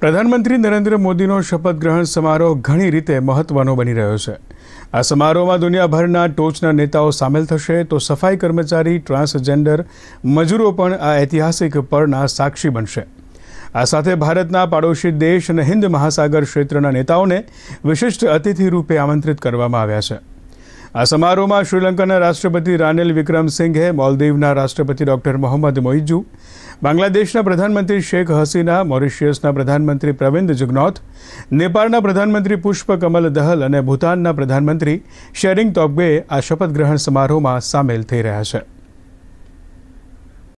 પ્રધાનમંત્રી નરેન્દ્ર મોદીનો શપથ ગ્રહણ સમારોહ ઘણી રીતે મહત્વનો બની રહ્યો છે આ સમારોહમાં દુનિયાભરના ટોચના નેતાઓ સામેલ થશે તો સફાઈ કર્મચારી ટ્રાન્સજેન્ડર મજૂરો પણ આ ઐતિહાસિક પળના સાક્ષી બનશે આ સાથે ભારતના પાડોશી દેશ અને હિન્દ મહાસાગર ક્ષેત્રના નેતાઓને વિશિષ્ટ અતિથિ રૂપે આમંત્રિત કરવામાં આવ્યા છે આ સમારોહમાં શ્રીલંકાના રાષ્ટ્રપતિ રાનિલ વિક્રમસિંઘે મોલદીવના રાષ્ટ્રપતિ ડોક્ટર મોહમ્મદ મોઇજુ બાંગ્લાદેશના પ્રધાનમંત્રી શેખ હસીના મોરિશિયસના પ્રધાનમંત્રી પ્રવિંદ જુગનોથ નેપાળના પ્રધાનમંત્રી પુષ્પકમલ દહલ અને ભૂતાનના પ્રધાનમંત્રી શેરિંગ તોબ્ગેએ આ શપથગ્રહણ સમારોહમાં સામેલ થઈ રહ્યા છે